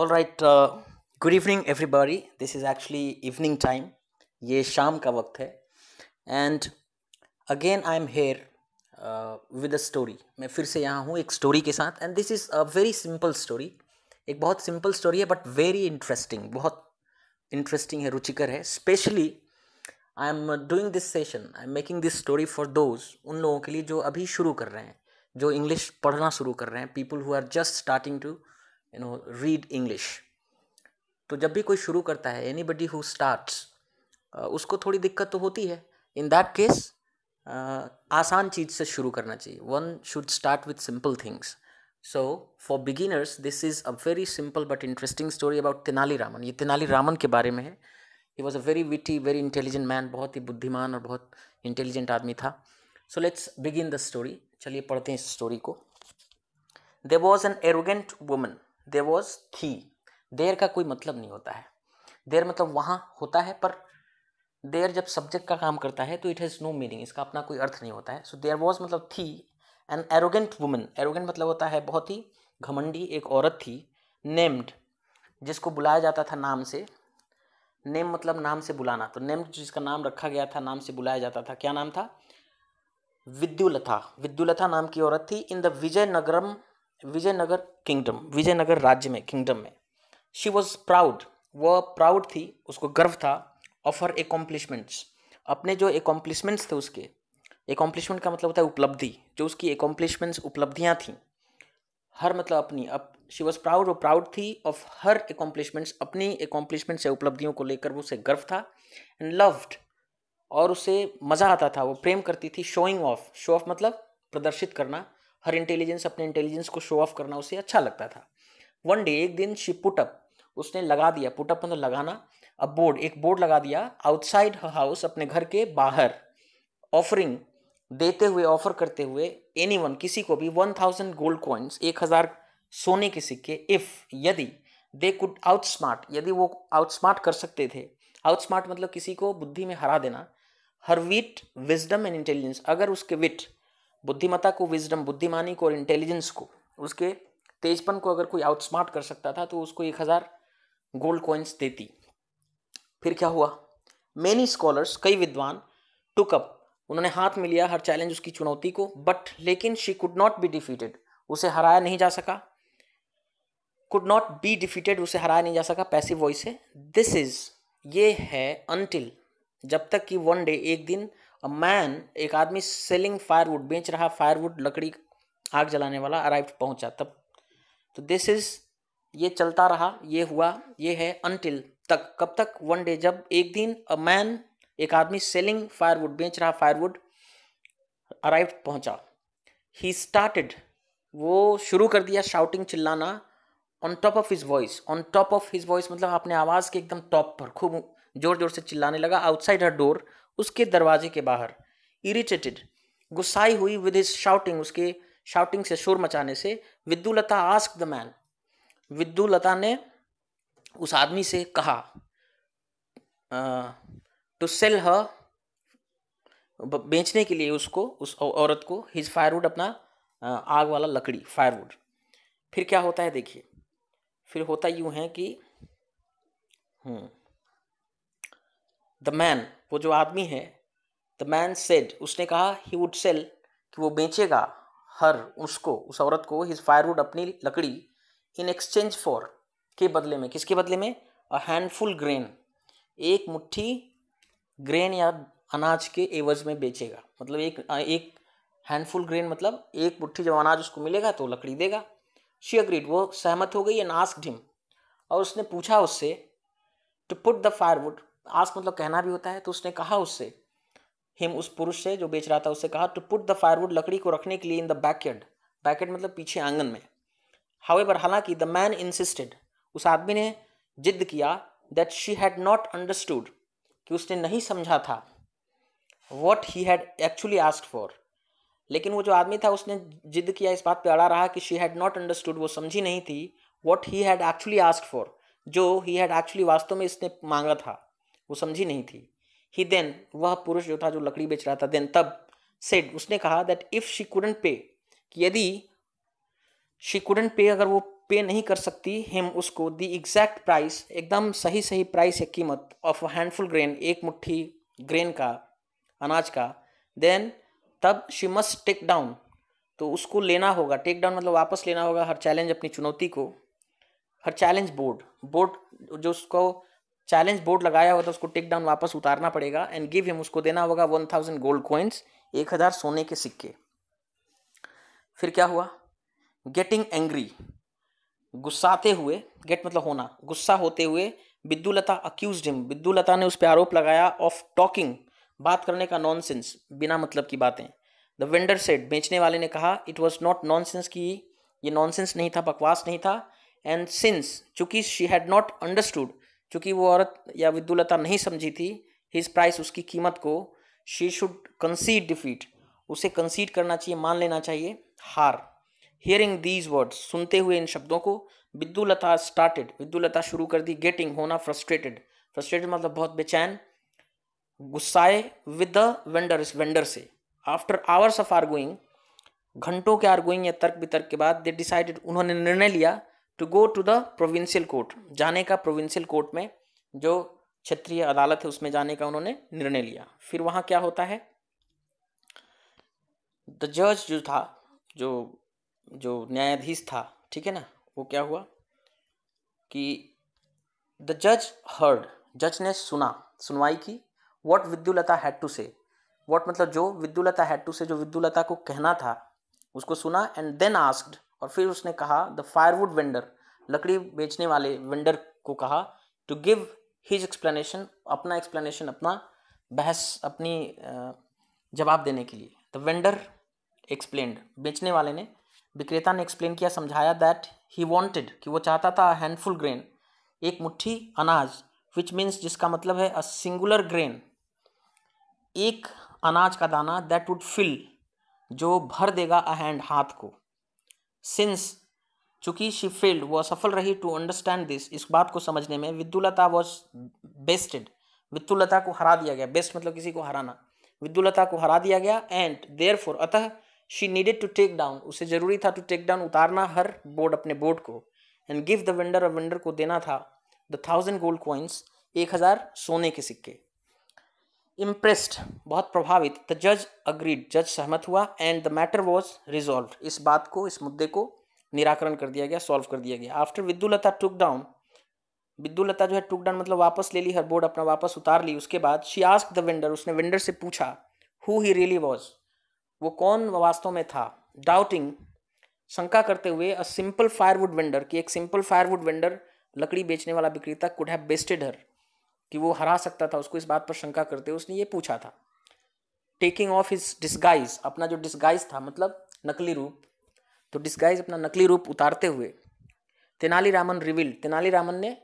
all right good evening everybody this is actually evening time ये शाम का वक्त है and again I am here with a story मैं फिर से यहाँ हूँ एक स्टोरी के साथ and this is a very simple story एक बहुत सिंपल स्टोरी है बट वेरी इंटरेस्टिंग बहुत इंटरेस्टिंग है रुचिकर है specially I am doing this session I am making this story for those उन लोगों के लिए जो अभी शुरू कर रहे हैं जो इंग्लिश पढ़ना शुरू कर रहे हैं people who are just starting to you know read English तो जब भी कोई शुरू करता है एनी बडी हु स्टार्ट उसको थोड़ी दिक्कत तो होती है इन दैट केस आसान चीज़ से शुरू करना चाहिए one should start with simple things so for beginners this is a very simple but interesting story about Tenali Raman ये तेनाली रामन के बारे में है he was a very witty very intelligent man बहुत ही बुद्धिमान और बहुत इंटेलिजेंट आदमी था so let's begin the story चलिए पढ़ते हैं इस स्टोरी को there was an arrogant woman there was थी देर का कोई मतलब नहीं होता है देर मतलब वहाँ होता है पर देर जब सब्जेक्ट का काम करता है तो इट हैज़ नो मीनिंग इसका अपना कोई अर्थ नहीं होता है सो देर वॉज मतलब थी एन एरोगेंट वुमन एरोगेंट मतलब होता है बहुत ही घमंडी एक औरत थी नेम्ड जिसको बुलाया जाता था नाम से नेम मतलब नाम से बुलाना तो नेम जिसका नाम रखा गया था नाम से बुलाया जाता था क्या नाम था विद्युलता विद्युलता नाम की औरत थी in the Vijayanagaram Vijayanagar kingdom Vijayanagar राज्य में किंगडम में शी वॉज प्राउड वह प्राउड थी उसको गर्व था ऑफ हर एकम्प्लिशमेंट्स अपने जो एकम्प्लिशमेंट्स थे उसके एकम्प्लिशमेंट का मतलब होता है उपलब्धि जो उसकी एकम्प्लिशमेंट्स उपलब्धियाँ थीं हर मतलब अपनी अप शी वॉज प्राउड वो प्राउड थी ऑफ हर एकम्प्लिशमेंट्स अपनी एकम्प्लिशमेंट्स या उपलब्धियों को लेकर वो उसे गर्व था एंड लव्ड और उसे मज़ा आता था वो प्रेम करती थी शोइंग ऑफ शो ऑफ मतलब प्रदर्शित करना हर इंटेलिजेंस अपने इंटेलिजेंस को शो ऑफ करना उसे अच्छा लगता था वन डे एक दिन शी पुटअप उसने लगा दिया पुटअप मतलब लगाना अब बोर्ड एक बोर्ड लगा दिया आउटसाइड हाउस अपने घर के बाहर ऑफरिंग देते हुए ऑफर करते हुए एनी वन किसी को भी वन थाउजेंड गोल्ड कॉइन्स एक हज़ार सोने के सिक्के इफ़ यदि दे कुड आउटस्मार्ट यदि वो आउटस्मार्ट कर सकते थे आउटस्मार्ट मतलब किसी को बुद्धि में हरा देना her wit wisdom and intelligence अगर उसके विट बुद्धिमता को विजडम बुद्धिमानी को और इंटेलिजेंस को उसके तेजपन को अगर कोई आउटस्मार्ट कर सकता था तो उसको एक हज़ार गोल्ड कॉइन्स देती फिर क्या हुआ मैनी स्कॉलर्स कई विद्वान टुकअप उन्होंने हाथ में लिया हर चैलेंज उसकी चुनौती को बट लेकिन she could not be defeated उसे हराया नहीं जा सका कुड नॉट बी डिफीटेड उसे हराया नहीं जा सका पैसिव वॉइस से दिस इज ये है अनटिल जब तक कि वन डे एक दिन अ मैन एक आदमी सेलिंग फायरवुड बेच रहा फायरवुड लकड़ी आग जलाने वाला अराइव पहुंचा तब तो दिस इज ये चलता रहा ये हुआ ये है अनटिल तक कब तक वन डे जब एक दिन अ मैन एक आदमी सेलिंग फायरवुड बेच रहा फायरवुड अराइव पहुंचा ही स्टार्टेड वो शुरू कर दिया शाउटिंग चिल्लाना on top of his voice on top of his voice मतलब अपने आवाज़ के एकदम टॉप पर खूब जोर जोर से चिल्लाने लगा आउटसाइड हर डोर उसके दरवाजे के बाहर इरिटेटेड गुस्साई हुई विद हिज शाउटिंग उसके शाउटिंग से शोर मचाने से Vidyullata ask the man Vidyullata ने उस आदमी से कहा टू सेल ह बेचने के लिए उसको उस औरत को हिज फायरवुड अपना आग वाला लकड़ी फायरवुड फिर क्या होता है देखिए फिर होता यूँ है कि द हम्म, मैन वो जो आदमी है द मैन सेड उसने कहा ही वुड सेल कि वो बेचेगा हर उसको उस औरत को हिज फायरवुड अपनी लकड़ी इन एक्सचेंज फॉर के बदले में किसके बदले में अ हैंडफुल ग्रेन एक मुट्ठी ग्रेन या अनाज के एवज में बेचेगा मतलब एक एक हैंडफुल ग्रेन मतलब एक मुट्ठी जब अनाज उसको मिलेगा तो लकड़ी देगा शी अग्रीड वो सहमत हो गई एंड नास्क हिम और उसने पूछा उससे to put the firewood ask मतलब कहना भी होता है तो उसने कहा उससे हिम उस पुरुष से जो बेच रहा था उससे कहा टू पुट द फायरवुड लकड़ी को रखने के लिए इन द बैकयर्ड बैकयर्ड मतलब पीछे आंगन में हावेवर हालांकि द मैन इंसिस्टेड उस आदमी ने जिद किया that she had not understood कि उसने नहीं समझा था what he had actually ask for लेकिन वो जो आदमी था उसने जिद किया इस बात पे अड़ा रहा कि शी हैड नॉट अंडरस्टूड वो समझी नहीं थी what he had actually ask for जो ही हैड एक्चुअली वास्तव में इसने मांगा था वो समझी नहीं थी ही देन वह पुरुष जो था जो लकड़ी बेच रहा था देन तब सेड उसने कहा दैट इफ़ शी कुडेंट पे कि यदि शी कुडेंट पे अगर वो पे नहीं कर सकती हिम उसको दी एग्जैक्ट प्राइस एकदम सही सही प्राइस या कीमत ऑफ हैंडफुल ग्रेन एक मुट्ठी ग्रेन का अनाज का देन तब शी मस्ट टेक डाउन तो उसको लेना होगा टेक डाउन मतलब वापस लेना होगा हर चैलेंज अपनी चुनौती को हर चैलेंज बोर्ड बोर्ड जो उसको चैलेंज बोर्ड लगाया हुआ था उसको टेक डाउन वापस उतारना पड़ेगा एंड गिव हिम उसको देना होगा वन थाउजेंड गोल्ड कोइंस एक हज़ार सोने के सिक्के फिर क्या हुआ गेटिंग एंग्री गुस्साते हुए गेट मतलब होना गुस्सा होते हुए बिद्दुलता अक्यूज हिम बिद्दुलता ने उस पर आरोप लगाया ऑफ टॉकिंग बात करने का नॉन बिना मतलब की बातें द वेंडर सेट बेचने वाले ने कहा इट वॉज नॉट नॉन की ये नॉन नहीं था बकवास नहीं था एंड सिंस चूंकि शी हैड नॉट अंडरस्टूड चूँकि वो औरत या विद्युलता नहीं समझी थी हिज प्राइस उसकी कीमत को शी शुड कंसीड डिफीट उसे कंसीड करना चाहिए मान लेना चाहिए हार हियरिंग दीज वर्ड्स सुनते हुए इन शब्दों को विद्युलता स्टार्टेड विद्युलता शुरू कर दी गेटिंग होना फ्रस्ट्रेटेड फ्रस्ट्रेटेड मतलब बहुत बेचैन गुस्साए विद द वेंडर इस वेंडर से आफ्टर आवर्स ऑफ गोइंग घंटों के गोइंग या तर्क वितर्क के बाद दे डिसाइडेड उन्होंने निर्णय लिया to go to the provincial court जाने का प्रोविंशियल कोर्ट में जो क्षेत्रीय अदालत है उसमें जाने का उन्होंने निर्णय लिया फिर वहाँ क्या होता है द जज जो था जो जो न्यायाधीश था ठीक है ना वो क्या हुआ कि द जज हर्ड जज ने सुना सुनवाई की what Vidyullata had to say what मतलब जो विद्युलता हैड टू से जो विद्युलता को कहना था उसको सुना एंड देन आस्क्ड और फिर उसने कहा द फायरवुड वेंडर लकड़ी बेचने वाले वेंडर को कहा टू गिव हिज एक्सप्लेनेशन अपना एक्सप्लेनेशन अपना बहस अपनी जवाब देने के लिए द वेंडर एक्सप्लेंड बेचने वाले ने विक्रेता ने एक्सप्लेन किया समझाया दैट ही वॉन्टेड कि वो चाहता था हैंडफुल ग्रेन एक मुट्ठी अनाज विच मीन्स जिसका मतलब है अ सिंगुलर ग्रेन एक अनाज का दाना दैट वुड फिल जो भर देगा अ हैंड हाथ को सिंस चूंकि शी फेल्ड वो असफल रही टू अंडरस्टैंड दिस इस बात को समझने में विद्युलता वॉज बेस्टेड विद्युलता को हरा दिया गया बेस्ट मतलब किसी को हराना विद्युलता को हरा दिया गया एंड देयर फोर अतः she needed to take down उसे जरूरी था टू टेक डाउन उतारना हर बोर्ड अपने बोर्ड को एंड गिव द वेंडर और वेंडर को देना था द थाउजेंड गोल्ड कॉइन्स एक हज़ार सोने के सिक्के इम्प्रेस्ड बहुत प्रभावित द जज अग्रीड जज सहमत हुआ and the matter was resolve इस बात को इस मुद्दे को निराकरण कर दिया गया सॉल्व कर दिया गया आफ्टर विद्युलता टुक डाउन विद्युलता जो है टुक डाउन मतलब वापस ले ली हर बोर्ड अपना वापस उतार ली उसके बाद शी आस्क द वेंडर उसने वेंडर से पूछा हु ही रियली वॉज वो कौन वास्तव में था डाउटिंग शंका करते हुए अ सिंपल फायरवुड वेंडर कि एक सिंपल फायरवुड वेंडर लकड़ी बेचने वाला विक्रेता कुड हैव बेस्टेड हर कि वो हरा सकता था उसको इस बात पर शंका करते उसने ये पूछा था टेकिंग ऑफ हिज डिस्गाइज अपना जो डिस्गाइज था मतलब नकली रूप तो डिस्गाइज अपना नकली रूप उतारते हुए तेनालीरामन रिविल रामन ने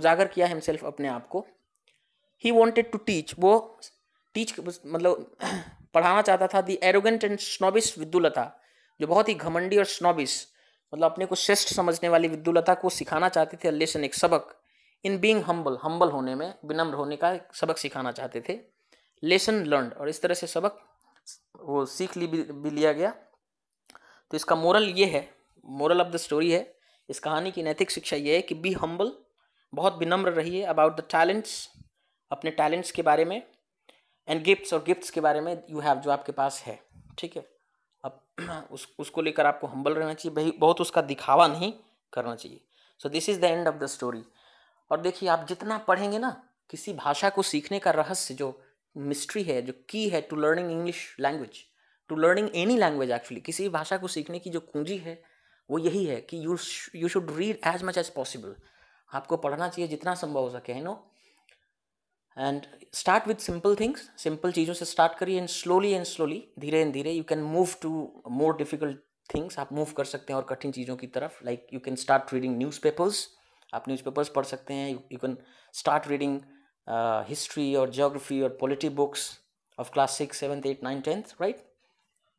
उजागर किया हिमसेल्फ अपने आप को ही वॉन्टेड टू टीच वो टीच मतलब पढ़ाना चाहता था दी एरोगेंट एंड स्नोबिस विद्युलता जो बहुत ही घमंडी और स्नोबिस मतलब अपने को श्रेष्ठ समझने वाली विद्युलता को सिखाना चाहते थे लेसन एक सबक इन बींग हम्बल हम्बल होने में विनम्र होने का सबक सिखाना चाहते थे लेसन लर्न और इस तरह से सबक वो सीख ली भी लिया गया तो इसका मोरल ये है मोरल ऑफ द स्टोरी है इस कहानी की नैतिक शिक्षा ये है कि बी हम्बल बहुत विनम्र रहिए अबाउट द टैलेंट्स अपने टैलेंट्स के बारे में एंड गिफ्ट्स और गिफ्ट्स के बारे में यू हैव जो आपके पास है ठीक है अब उस उसको लेकर आपको हम्बल रहना चाहिए बहुत उसका दिखावा नहीं करना चाहिए so this is the end of the story और देखिए आप जितना पढ़ेंगे ना किसी भाषा को सीखने का रहस्य जो मिस्ट्री है जो की है to learning English language to learning any language actually किसी भाषा को सीखने की जो कुंजी है वो यही है कि you you should read as much as possible आपको पढ़ना चाहिए जितना संभव हो सके है know and start with simple things simple चीज़ों से स्टार्ट करिए एंड स्लोली एंड स्लोली धीरे एंड धीरे you can move to more difficult things आप मूव कर सकते हैं और कठिन चीज़ों की तरफ like you can start reading newspapers आप न्यूज़पेपर्स पढ़ सकते हैं you can start reading history और जोग्राफी और polity books of class six seventh eight nine tenth right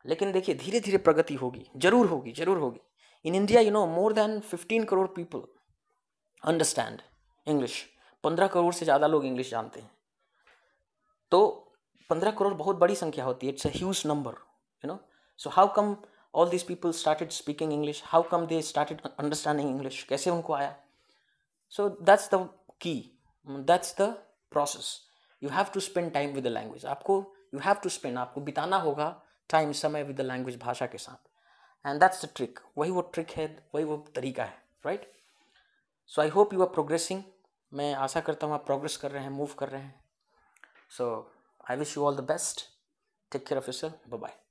लेकिन देखिए धीरे धीरे प्रगति होगी जरूर होगी जरूर होगी in India you know more than fifteen crore people understand English पंद्रह करोड़ से ज़्यादा लोग इंग्लिश जानते हैं तो पंद्रह करोड़ बहुत बड़ी संख्या होती है it's a huge number you know so how come all this people started speaking English how come they started understanding English कैसे उनको आया so that's the key that's the process you have to spend time with the language aapko you have to spend aapko bitana hoga time samay with the language bhasha ke sath and that's the trick wahi wo trick hai wahi wo tarika hai right so I hope you are progressing मैं आशा करता हूँ आप progress कर रहे हैं move कर रहे हैं so I wish you all the best take care of yourself bye bye